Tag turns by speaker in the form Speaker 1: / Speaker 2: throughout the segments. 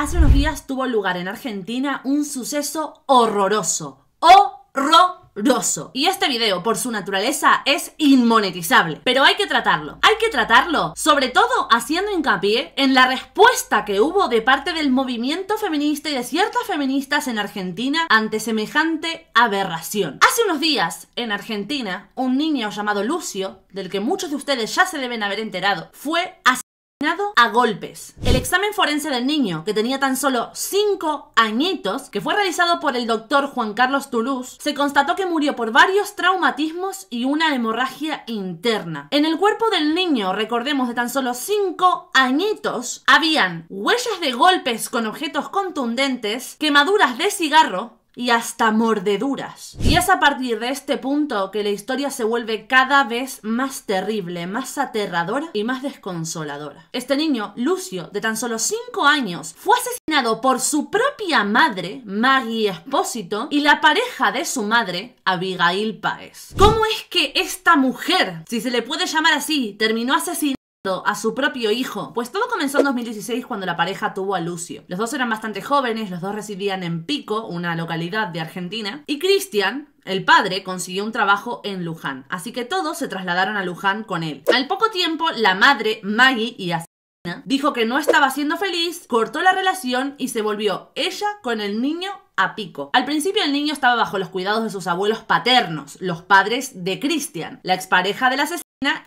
Speaker 1: Hace unos días tuvo lugar en Argentina un suceso horroroso. Horroroso. Y este video, por su naturaleza, es inmonetizable. Pero hay que tratarlo. Hay que tratarlo, sobre todo haciendo hincapié en la respuesta que hubo de parte del movimiento feminista y de ciertas feministas en Argentina ante semejante aberración. Hace unos días, en Argentina, un niño llamado Lucio, del que muchos de ustedes ya se deben haber enterado, fue asesinado a golpes. El examen forense del niño, que tenía tan solo 5 añitos, que fue realizado por el doctor Juan Carlos Toulouse, se constató que murió por varios traumatismos y una hemorragia interna. En el cuerpo del niño, recordemos, de tan solo 5 añitos, habían huellas de golpes con objetos contundentes, quemaduras de cigarro, y hasta mordeduras. Y es a partir de este punto que la historia se vuelve cada vez más terrible, más aterradora y más desconsoladora. Este niño, Lucio, de tan solo 5 años, fue asesinado por su propia madre, Maggie Espósito, y la pareja de su madre, Abigail Páez. ¿Cómo es que esta mujer, si se le puede llamar así, terminó asesinando a su propio hijo. Pues todo comenzó en 2016 cuando la pareja tuvo a Lucio. Los dos eran bastante jóvenes, los dos residían en Pico, una localidad de Argentina, y Cristian, el padre consiguió un trabajo en Luján, así que todos se trasladaron a Luján con él. Al poco tiempo, la madre, Maggie y Asina, dijo que no estaba siendo feliz, cortó la relación y se volvió ella con el niño a pico. Al principio el niño estaba bajo los cuidados de sus abuelos paternos, los padres de Christian. La expareja de asesino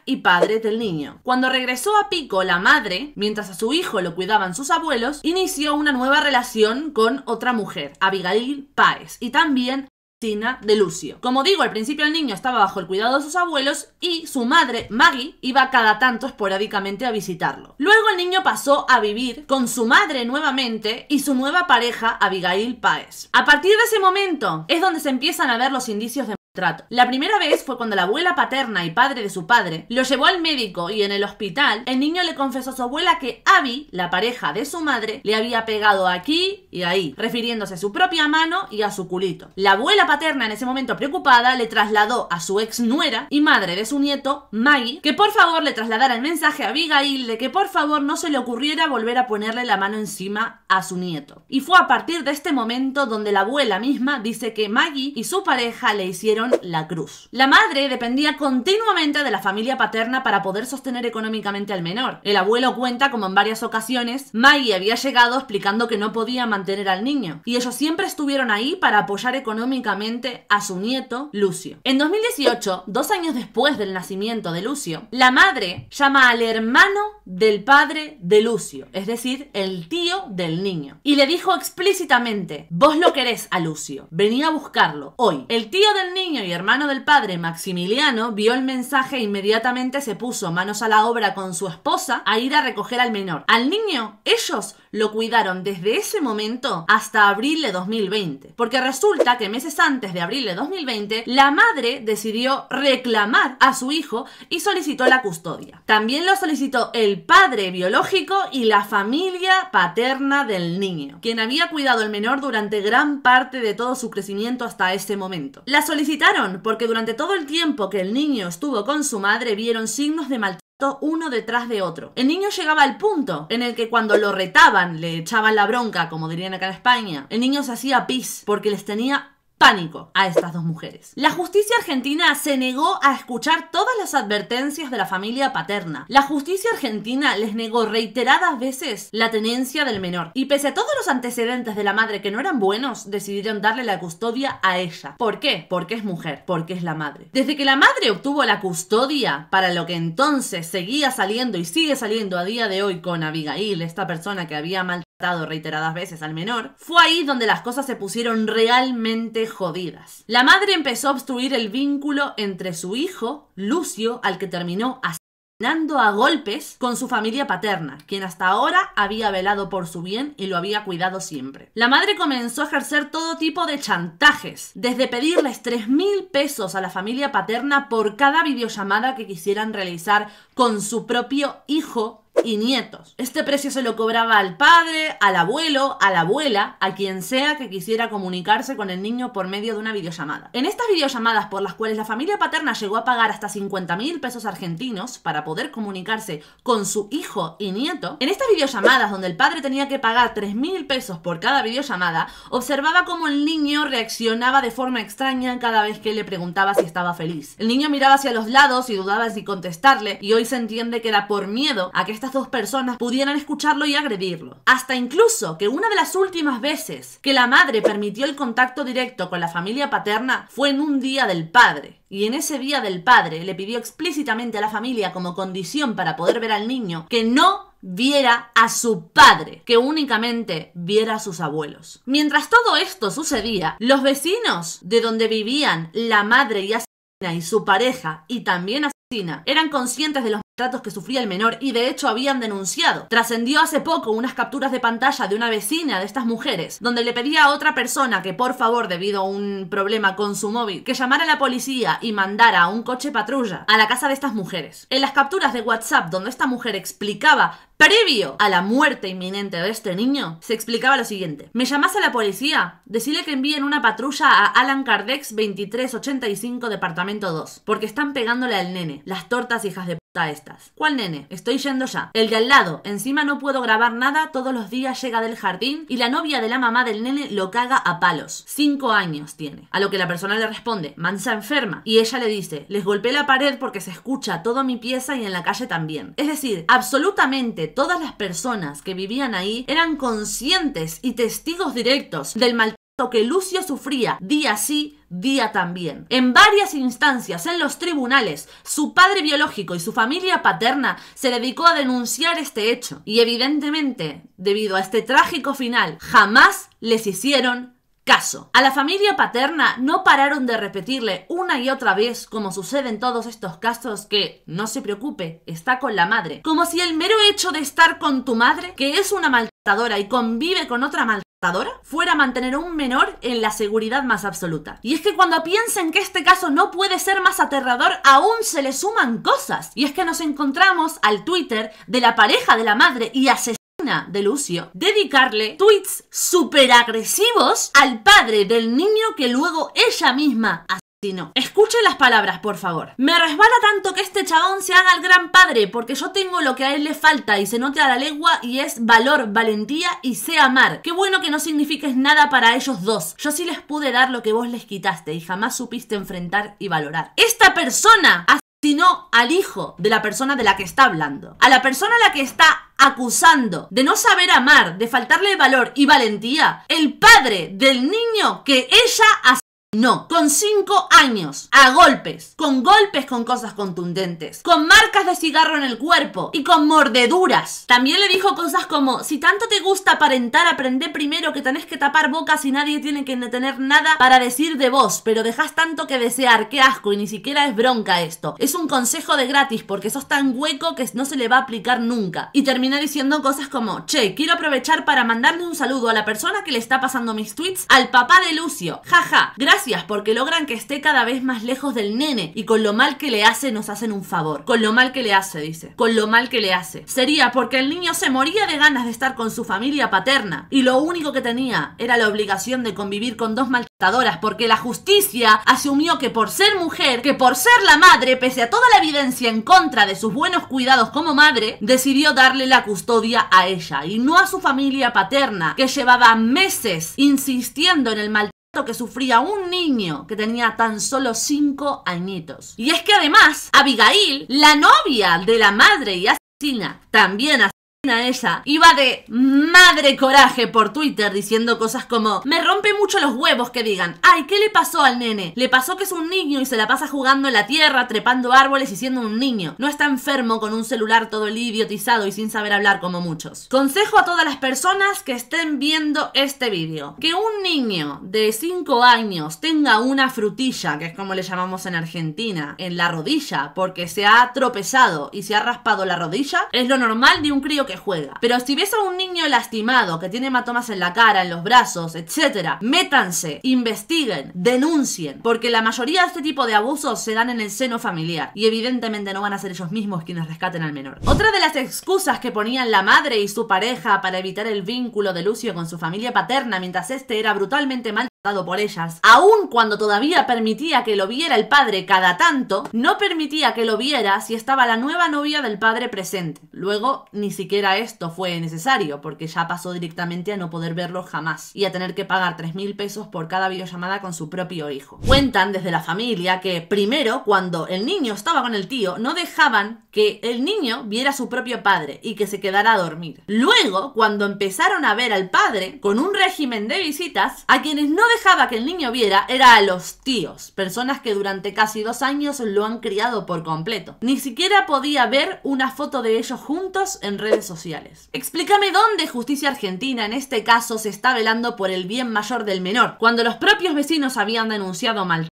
Speaker 1: y padre del niño. Cuando regresó a Pico, la madre, mientras a su hijo lo cuidaban sus abuelos, inició una nueva relación con otra mujer, Abigail Páez, y también Tina de Lucio. Como digo, al principio el niño estaba bajo el cuidado de sus abuelos y su madre, Maggie, iba cada tanto esporádicamente a visitarlo. Luego el niño pasó a vivir con su madre nuevamente y su nueva pareja, Abigail Páez. A partir de ese momento es donde se empiezan a ver los indicios de trato. La primera vez fue cuando la abuela paterna y padre de su padre lo llevó al médico y en el hospital el niño le confesó a su abuela que Abby, la pareja de su madre, le había pegado aquí y ahí, refiriéndose a su propia mano y a su culito. La abuela paterna en ese momento preocupada le trasladó a su ex nuera y madre de su nieto, Maggie, que por favor le trasladara el mensaje a Abigail de que por favor no se le ocurriera volver a ponerle la mano encima a su nieto. Y fue a partir de este momento donde la abuela misma dice que Maggie y su pareja le hicieron la Cruz. La madre dependía continuamente de la familia paterna para poder sostener económicamente al menor. El abuelo cuenta como en varias ocasiones Maggie había llegado explicando que no podía mantener al niño, y ellos siempre estuvieron ahí para apoyar económicamente a su nieto Lucio. En 2018, dos años después del nacimiento de Lucio, la madre llama al hermano del padre de Lucio, es decir, el tío del niño, y le dijo explícitamente, vos lo querés a Lucio, Venía a buscarlo hoy. El tío del niño y hermano del padre, Maximiliano, vio el mensaje e inmediatamente se puso manos a la obra con su esposa a ir a recoger al menor. Al niño, ellos lo cuidaron desde ese momento hasta abril de 2020. Porque resulta que meses antes de abril de 2020, la madre decidió reclamar a su hijo y solicitó la custodia. También lo solicitó el padre biológico y la familia paterna del niño, quien había cuidado al menor durante gran parte de todo su crecimiento hasta ese momento. La solicitó porque durante todo el tiempo que el niño estuvo con su madre vieron signos de maltrato uno detrás de otro. El niño llegaba al punto en el que cuando lo retaban, le echaban la bronca, como dirían acá en España, el niño se hacía pis porque les tenía pánico a estas dos mujeres. La justicia argentina se negó a escuchar todas las advertencias de la familia paterna. La justicia argentina les negó reiteradas veces la tenencia del menor. Y pese a todos los antecedentes de la madre que no eran buenos, decidieron darle la custodia a ella. ¿Por qué? Porque es mujer, porque es la madre. Desde que la madre obtuvo la custodia, para lo que entonces seguía saliendo y sigue saliendo a día de hoy con Abigail, esta persona que había mal reiteradas veces al menor, fue ahí donde las cosas se pusieron realmente jodidas. La madre empezó a obstruir el vínculo entre su hijo, Lucio, al que terminó asesinando a golpes con su familia paterna, quien hasta ahora había velado por su bien y lo había cuidado siempre. La madre comenzó a ejercer todo tipo de chantajes, desde pedirles 3000 mil pesos a la familia paterna por cada videollamada que quisieran realizar con su propio hijo y nietos. Este precio se lo cobraba al padre, al abuelo, a la abuela, a quien sea que quisiera comunicarse con el niño por medio de una videollamada. En estas videollamadas por las cuales la familia paterna llegó a pagar hasta 50 mil pesos argentinos para poder comunicarse con su hijo y nieto, en estas videollamadas donde el padre tenía que pagar 3 mil pesos por cada videollamada, observaba cómo el niño reaccionaba de forma extraña cada vez que le preguntaba si estaba feliz. El niño miraba hacia los lados y dudaba si contestarle y hoy se entiende que era por miedo a que estas dos personas pudieran escucharlo y agredirlo. Hasta incluso que una de las últimas veces que la madre permitió el contacto directo con la familia paterna fue en un día del padre. Y en ese día del padre le pidió explícitamente a la familia como condición para poder ver al niño que no viera a su padre, que únicamente viera a sus abuelos. Mientras todo esto sucedía, los vecinos de donde vivían la madre y Asina y su pareja y también Asina eran conscientes de los tratos que sufría el menor y de hecho habían denunciado. Trascendió hace poco unas capturas de pantalla de una vecina de estas mujeres, donde le pedía a otra persona que por favor, debido a un problema con su móvil, que llamara a la policía y mandara a un coche patrulla a la casa de estas mujeres. En las capturas de WhatsApp donde esta mujer explicaba previo a la muerte inminente de este niño, se explicaba lo siguiente. Me llamas a la policía, decirle que envíen una patrulla a Alan Cardex 2385 Departamento 2, porque están pegándole al nene, las tortas hijas de a estas. ¿Cuál nene? Estoy yendo ya. El de al lado. Encima no puedo grabar nada, todos los días llega del jardín y la novia de la mamá del nene lo caga a palos. Cinco años tiene. A lo que la persona le responde, mansa enferma. Y ella le dice, les golpeé la pared porque se escucha todo mi pieza y en la calle también. Es decir, absolutamente todas las personas que vivían ahí eran conscientes y testigos directos del mal que Lucio sufría día sí, día también. En varias instancias, en los tribunales, su padre biológico y su familia paterna se dedicó a denunciar este hecho. Y evidentemente, debido a este trágico final, jamás les hicieron Caso. A la familia paterna no pararon de repetirle una y otra vez, como sucede en todos estos casos, que no se preocupe, está con la madre. Como si el mero hecho de estar con tu madre, que es una maltratadora y convive con otra maltratadora, fuera a mantener a un menor en la seguridad más absoluta. Y es que cuando piensen que este caso no puede ser más aterrador, aún se le suman cosas. Y es que nos encontramos al Twitter de la pareja de la madre y asesina de Lucio dedicarle tweets super agresivos al padre del niño que luego ella misma asesinó. Escuche las palabras, por favor. Me resbala tanto que este chabón se haga el gran padre porque yo tengo lo que a él le falta y se note a la lengua y es valor, valentía y sé amar. Qué bueno que no signifiques nada para ellos dos. Yo sí les pude dar lo que vos les quitaste y jamás supiste enfrentar y valorar. Esta persona sino al hijo de la persona de la que está hablando. A la persona a la que está acusando de no saber amar, de faltarle valor y valentía, el padre del niño que ella no, con cinco años, a golpes, con golpes con cosas contundentes, con marcas de cigarro en el cuerpo y con mordeduras. También le dijo cosas como, si tanto te gusta aparentar, aprende primero que tenés que tapar bocas y nadie tiene que tener nada para decir de vos, pero dejas tanto que desear, qué asco, y ni siquiera es bronca esto. Es un consejo de gratis porque sos tan hueco que no se le va a aplicar nunca. Y termina diciendo cosas como, che, quiero aprovechar para mandarle un saludo a la persona que le está pasando mis tweets, al papá de Lucio. Jaja, gracias porque logran que esté cada vez más lejos del nene y con lo mal que le hace nos hacen un favor. Con lo mal que le hace, dice. Con lo mal que le hace. Sería porque el niño se moría de ganas de estar con su familia paterna y lo único que tenía era la obligación de convivir con dos maltratadoras porque la justicia asumió que por ser mujer, que por ser la madre, pese a toda la evidencia en contra de sus buenos cuidados como madre, decidió darle la custodia a ella y no a su familia paterna que llevaba meses insistiendo en el mal que sufría un niño que tenía tan solo 5 añitos. Y es que además, Abigail, la novia de la madre y asesina, también esa iba de madre coraje por Twitter diciendo cosas como me rompe mucho los huevos que digan ay qué le pasó al nene le pasó que es un niño y se la pasa jugando en la tierra trepando árboles y siendo un niño no está enfermo con un celular todo el idiotizado y sin saber hablar como muchos consejo a todas las personas que estén viendo este vídeo que un niño de 5 años tenga una frutilla que es como le llamamos en Argentina en la rodilla porque se ha tropezado y se ha raspado la rodilla es lo normal de un crío que juega. Pero si ves a un niño lastimado, que tiene hematomas en la cara, en los brazos, etcétera, métanse, investiguen, denuncien, porque la mayoría de este tipo de abusos se dan en el seno familiar y evidentemente no van a ser ellos mismos quienes rescaten al menor. Otra de las excusas que ponían la madre y su pareja para evitar el vínculo de Lucio con su familia paterna mientras este era brutalmente mal dado por ellas, aun cuando todavía permitía que lo viera el padre cada tanto, no permitía que lo viera si estaba la nueva novia del padre presente. Luego, ni siquiera esto fue necesario, porque ya pasó directamente a no poder verlo jamás y a tener que pagar 3.000 pesos por cada videollamada con su propio hijo. Cuentan desde la familia que primero, cuando el niño estaba con el tío, no dejaban que el niño viera a su propio padre y que se quedara a dormir. Luego, cuando empezaron a ver al padre con un régimen de visitas, a quienes no dejaba que el niño viera era a los tíos, personas que durante casi dos años lo han criado por completo. Ni siquiera podía ver una foto de ellos juntos en redes sociales. Explícame dónde Justicia Argentina en este caso se está velando por el bien mayor del menor, cuando los propios vecinos habían denunciado mal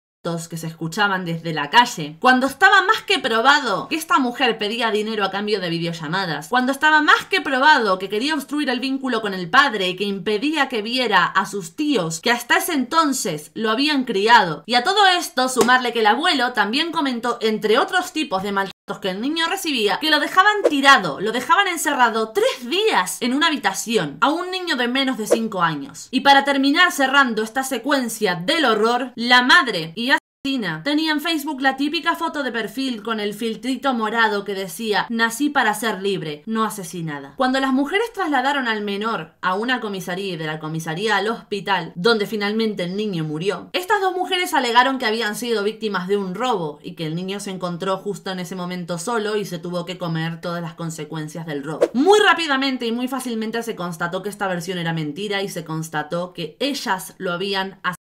Speaker 1: que se escuchaban desde la calle, cuando estaba más que probado que esta mujer pedía dinero a cambio de videollamadas, cuando estaba más que probado que quería obstruir el vínculo con el padre, y que impedía que viera a sus tíos, que hasta ese entonces lo habían criado. Y a todo esto sumarle que el abuelo también comentó, entre otros tipos de maltrato, que el niño recibía que lo dejaban tirado, lo dejaban encerrado tres días en una habitación a un niño de menos de cinco años. Y para terminar cerrando esta secuencia del horror, la madre y Tina tenía en Facebook la típica foto de perfil con el filtrito morado que decía nací para ser libre, no asesinada. Cuando las mujeres trasladaron al menor a una comisaría y de la comisaría al hospital, donde finalmente el niño murió, estas dos mujeres alegaron que habían sido víctimas de un robo y que el niño se encontró justo en ese momento solo y se tuvo que comer todas las consecuencias del robo. Muy rápidamente y muy fácilmente se constató que esta versión era mentira y se constató que ellas lo habían asesinado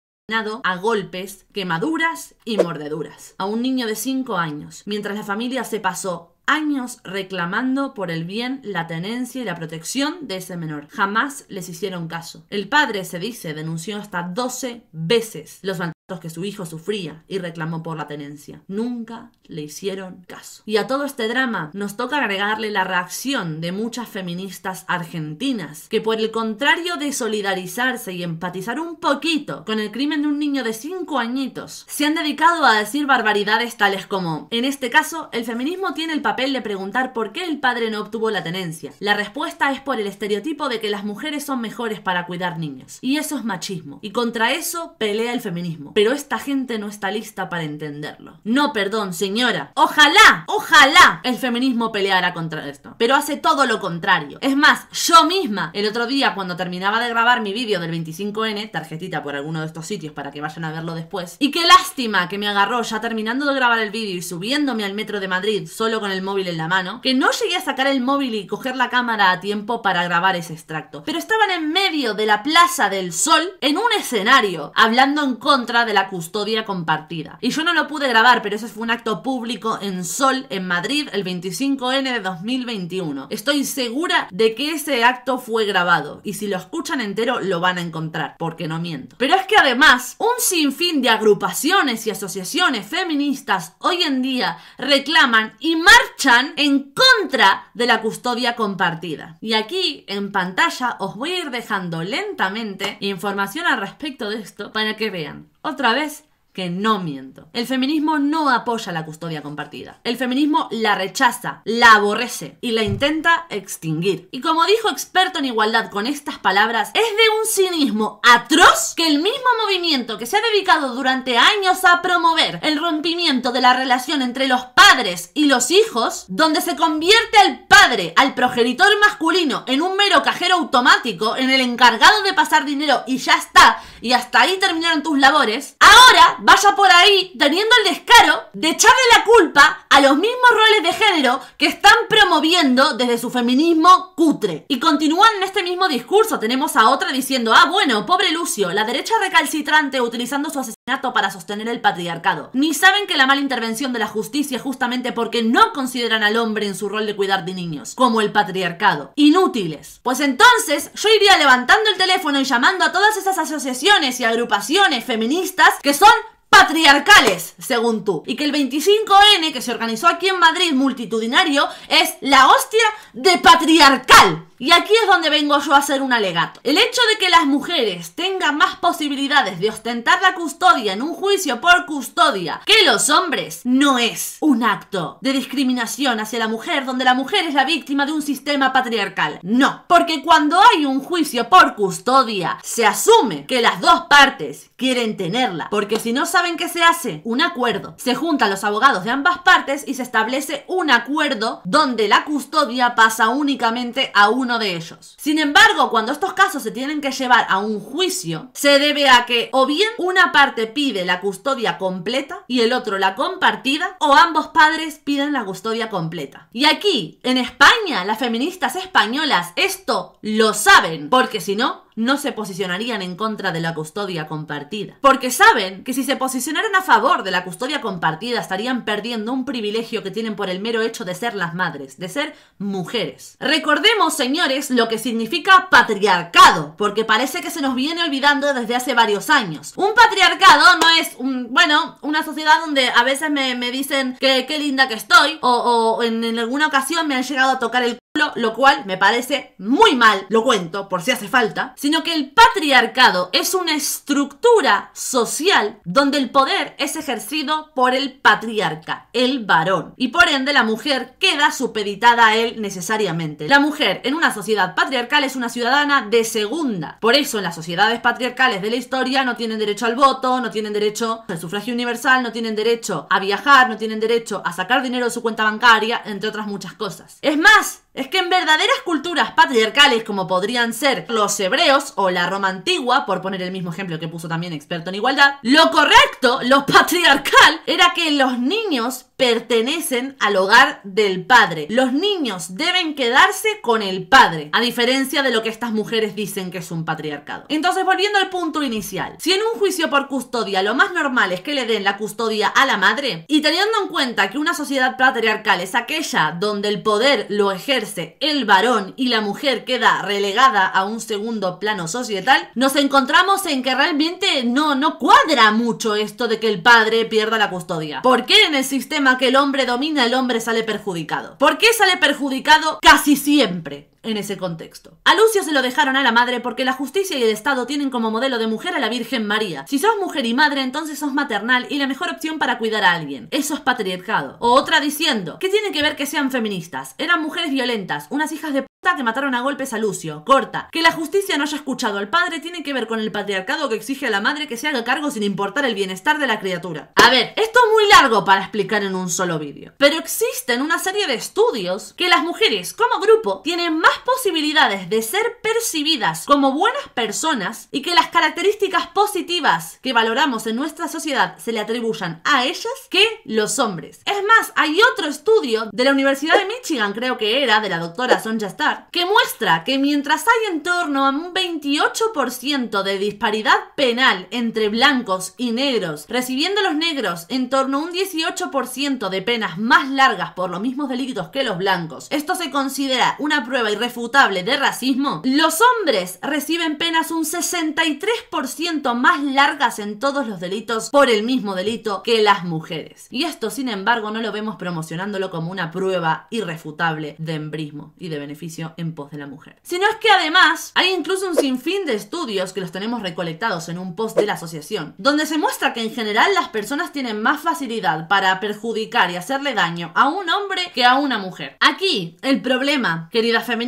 Speaker 1: a golpes, quemaduras y mordeduras a un niño de 5 años, mientras la familia se pasó años reclamando por el bien, la tenencia y la protección de ese menor. Jamás les hicieron caso. El padre, se dice, denunció hasta 12 veces los que su hijo sufría y reclamó por la tenencia. Nunca le hicieron caso. Y a todo este drama nos toca agregarle la reacción de muchas feministas argentinas, que por el contrario de solidarizarse y empatizar un poquito con el crimen de un niño de 5 añitos, se han dedicado a decir barbaridades tales como, en este caso, el feminismo tiene el papel de preguntar por qué el padre no obtuvo la tenencia. La respuesta es por el estereotipo de que las mujeres son mejores para cuidar niños. Y eso es machismo. Y contra eso pelea el feminismo pero esta gente no está lista para entenderlo. No, perdón, señora. Ojalá, ojalá el feminismo peleara contra esto. Pero hace todo lo contrario. Es más, yo misma, el otro día cuando terminaba de grabar mi vídeo del 25N, tarjetita por alguno de estos sitios para que vayan a verlo después, y qué lástima que me agarró ya terminando de grabar el vídeo y subiéndome al metro de Madrid solo con el móvil en la mano, que no llegué a sacar el móvil y coger la cámara a tiempo para grabar ese extracto. Pero estaban en medio de la Plaza del Sol, en un escenario, hablando en contra de de la custodia compartida. Y yo no lo pude grabar, pero eso fue un acto público en Sol, en Madrid, el 25N de 2021. Estoy segura de que ese acto fue grabado y si lo escuchan entero lo van a encontrar, porque no miento. Pero es que además, un sinfín de agrupaciones y asociaciones feministas hoy en día reclaman y marchan en contra de la custodia compartida. Y aquí en pantalla os voy a ir dejando lentamente información al respecto de esto para que vean otra vez, que no miento. El feminismo no apoya la custodia compartida. El feminismo la rechaza, la aborrece y la intenta extinguir. Y como dijo experto en igualdad con estas palabras, es de un cinismo atroz que el mismo movimiento que se ha dedicado durante años a promover el rompimiento de la relación entre los padres y los hijos, donde se convierte al padre, al progenitor masculino, en un mero cajero automático, en el encargado de pasar dinero y ya está, y hasta ahí terminaron tus labores, ahora vaya por ahí teniendo el descaro de echarle la culpa a los mismos roles de género que están promoviendo desde su feminismo cutre. Y continúan en este mismo discurso. Tenemos a otra diciendo, ah, bueno, pobre Lucio, la derecha recalcitrante utilizando su asesinato para sostener el patriarcado. Ni saben que la mala intervención de la justicia es justamente porque no consideran al hombre en su rol de cuidar de niños, como el patriarcado. Inútiles. Pues entonces yo iría levantando el teléfono y llamando a todas esas asociaciones y agrupaciones feministas que son patriarcales, según tú. Y que el 25N que se organizó aquí en Madrid, multitudinario, es la hostia de patriarcal. Y aquí es donde vengo yo a hacer un alegato. El hecho de que las mujeres tengan más posibilidades de ostentar la custodia en un juicio por custodia que los hombres no es un acto de discriminación hacia la mujer donde la mujer es la víctima de un sistema patriarcal. No, porque cuando hay un juicio por custodia se asume que las dos partes quieren tenerla, porque si no saben qué se hace, un acuerdo. Se juntan los abogados de ambas partes y se establece un acuerdo donde la custodia pasa únicamente a un de ellos. Sin embargo, cuando estos casos se tienen que llevar a un juicio, se debe a que o bien una parte pide la custodia completa y el otro la compartida, o ambos padres piden la custodia completa. Y aquí, en España, las feministas españolas esto lo saben, porque si no, no se posicionarían en contra de la custodia compartida. Porque saben que si se posicionaran a favor de la custodia compartida estarían perdiendo un privilegio que tienen por el mero hecho de ser las madres, de ser mujeres. Recordemos, señor lo que significa patriarcado, porque parece que se nos viene olvidando desde hace varios años. Un patriarcado no es, un, bueno, una sociedad donde a veces me, dicen que qué linda que estoy, o, en, alguna ocasión me han llegado a tocar el lo cual me parece muy mal, lo cuento por si hace falta, sino que el patriarcado es una estructura social donde el poder es ejercido por el patriarca, el varón, y por ende la mujer queda supeditada a él necesariamente. La mujer en una sociedad patriarcal es una ciudadana de segunda, por eso en las sociedades patriarcales de la historia no tienen derecho al voto, no tienen derecho al sufragio universal, no tienen derecho a viajar, no tienen derecho a sacar dinero de su cuenta bancaria, entre otras muchas cosas. Es más, es que en verdaderas culturas patriarcales como podrían ser los hebreos o la Roma antigua, por poner el mismo ejemplo que puso también experto en igualdad, lo correcto, lo patriarcal, era que los niños pertenecen al hogar del padre. Los niños deben quedarse con el padre, a diferencia de lo que estas mujeres dicen que es un patriarcado. Entonces, volviendo al punto inicial, si en un juicio por custodia lo más normal es que le den la custodia a la madre, y teniendo en cuenta que una sociedad patriarcal es aquella donde el poder lo ejerce el varón y la mujer queda relegada a un segundo plano societal, nos encontramos en que realmente no, no cuadra mucho esto de que el padre pierda la custodia. ¿Por qué en el sistema que el hombre domina, el hombre sale perjudicado. ¿Por qué sale perjudicado casi siempre? en ese contexto. A Lucio se lo dejaron a la madre porque la justicia y el Estado tienen como modelo de mujer a la Virgen María. Si sos mujer y madre, entonces sos maternal y la mejor opción para cuidar a alguien. Eso es patriarcado. O otra diciendo, ¿qué tiene que ver que sean feministas? Eran mujeres violentas, unas hijas de puta que mataron a golpes a Lucio. Corta. Que la justicia no haya escuchado al padre tiene que ver con el patriarcado que exige a la madre que se haga cargo sin importar el bienestar de la criatura. A ver, esto es muy largo para explicar en un solo vídeo. Pero existen una serie de estudios que las mujeres como grupo tienen más posibilidades de ser percibidas como buenas personas y que las características positivas que valoramos en nuestra sociedad se le atribuyan a ellas que los hombres. Es más, hay otro estudio de la Universidad de Michigan, creo que era, de la doctora Sonja Starr, que muestra que mientras hay en torno a un 28% de disparidad penal entre blancos y negros, recibiendo los negros en torno a un 18% de penas más largas por los mismos delitos que los blancos, esto se considera una prueba irrefutable de racismo, los hombres reciben penas un 63% más largas en todos los delitos por el mismo delito que las mujeres. Y esto, sin embargo, no lo vemos promocionándolo como una prueba irrefutable de embrismo y de beneficio en pos de la mujer. Sino es que además hay incluso un sinfín de estudios que los tenemos recolectados en un post de la asociación, donde se muestra que en general las personas tienen más facilidad para perjudicar y hacerle daño a un hombre que a una mujer. Aquí, el problema, querida feminista,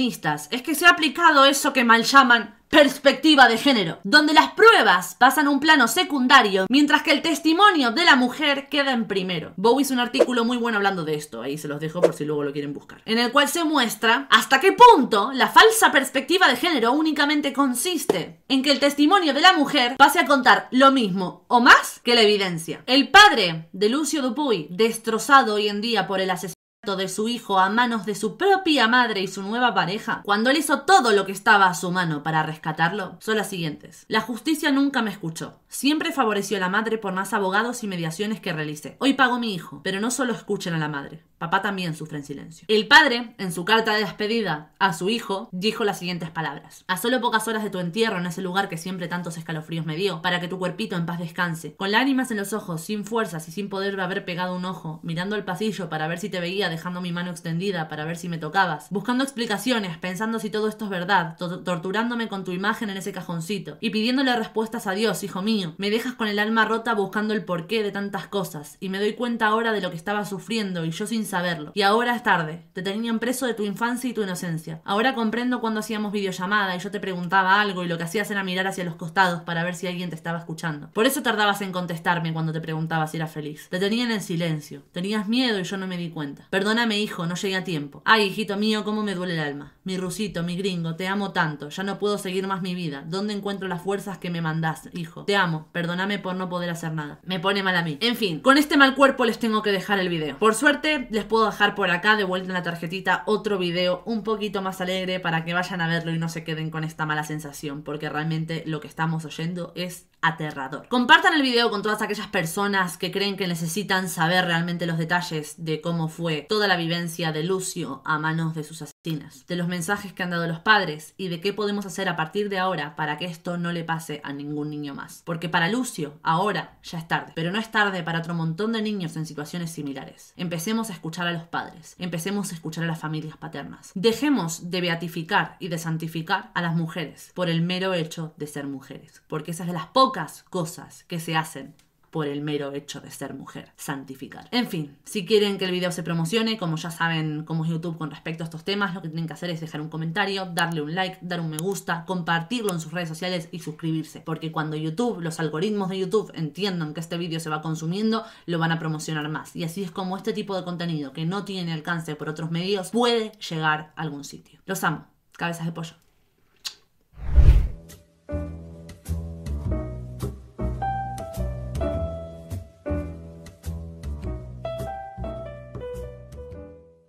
Speaker 1: es que se ha aplicado eso que mal llaman perspectiva de género, donde las pruebas pasan a un plano secundario mientras que el testimonio de la mujer queda en primero. Bowie hizo un artículo muy bueno hablando de esto, ahí se los dejo por si luego lo quieren buscar, en el cual se muestra hasta qué punto la falsa perspectiva de género únicamente consiste en que el testimonio de la mujer pase a contar lo mismo o más que la evidencia. El padre de Lucio Dupuy, destrozado hoy en día por el asesinato de su hijo a manos de su propia madre y su nueva pareja, cuando él hizo todo lo que estaba a su mano para rescatarlo, son las siguientes. La justicia nunca me escuchó. Siempre favoreció a la madre por más abogados y mediaciones que realicé. Hoy pago mi hijo, pero no solo escuchen a la madre. Papá también sufre en silencio. El padre, en su carta de despedida a su hijo, dijo las siguientes palabras. A solo pocas horas de tu entierro en ese lugar que siempre tantos escalofríos me dio, para que tu cuerpito en paz descanse. Con lágrimas en los ojos, sin fuerzas y sin poder haber pegado un ojo, mirando el pasillo para ver si te veía, dejando mi mano extendida para ver si me tocabas, buscando explicaciones, pensando si todo esto es verdad, torturándome con tu imagen en ese cajoncito, y pidiéndole respuestas a Dios, hijo mío, me dejas con el alma rota buscando el porqué de tantas cosas, y me doy cuenta ahora de lo que estaba sufriendo y yo sin saberlo. Y ahora es tarde. Te tenían preso de tu infancia y tu inocencia. Ahora comprendo cuando hacíamos videollamada y yo te preguntaba algo y lo que hacías era mirar hacia los costados para ver si alguien te estaba escuchando. Por eso tardabas en contestarme cuando te preguntaba si era feliz. Te tenían en silencio. Tenías miedo y yo no me di cuenta. Perdóname, hijo, no llegué a tiempo. Ay, hijito mío, cómo me duele el alma. Mi rusito, mi gringo, te amo tanto. Ya no puedo seguir más mi vida. ¿Dónde encuentro las fuerzas que me mandás, hijo? Te amo. Perdóname por no poder hacer nada. Me pone mal a mí. En fin, con este mal cuerpo les tengo que dejar el video. Por suerte, les puedo dejar por acá, de vuelta en la tarjetita, otro video un poquito más alegre para que vayan a verlo y no se queden con esta mala sensación. Porque realmente lo que estamos oyendo es aterrador. Compartan el video con todas aquellas personas que creen que necesitan saber realmente los detalles de cómo fue toda la vivencia de Lucio a manos de sus asesinas, de los mensajes que han dado los padres y de qué podemos hacer a partir de ahora para que esto no le pase a ningún niño más. Porque para Lucio, ahora ya es tarde, pero no es tarde para otro montón de niños en situaciones similares. Empecemos a escuchar a los padres, empecemos a escuchar a las familias paternas. Dejemos de beatificar y de santificar a las mujeres por el mero hecho de ser mujeres, porque esas de las pocas pocas cosas que se hacen por el mero hecho de ser mujer, santificar. En fin, si quieren que el video se promocione, como ya saben cómo es YouTube con respecto a estos temas, lo que tienen que hacer es dejar un comentario, darle un like, dar un me gusta, compartirlo en sus redes sociales y suscribirse, porque cuando YouTube, los algoritmos de YouTube entiendan que este video se va consumiendo, lo van a promocionar más. Y así es como este tipo de contenido que no tiene alcance por otros medios puede llegar a algún sitio. Los amo. Cabezas de pollo.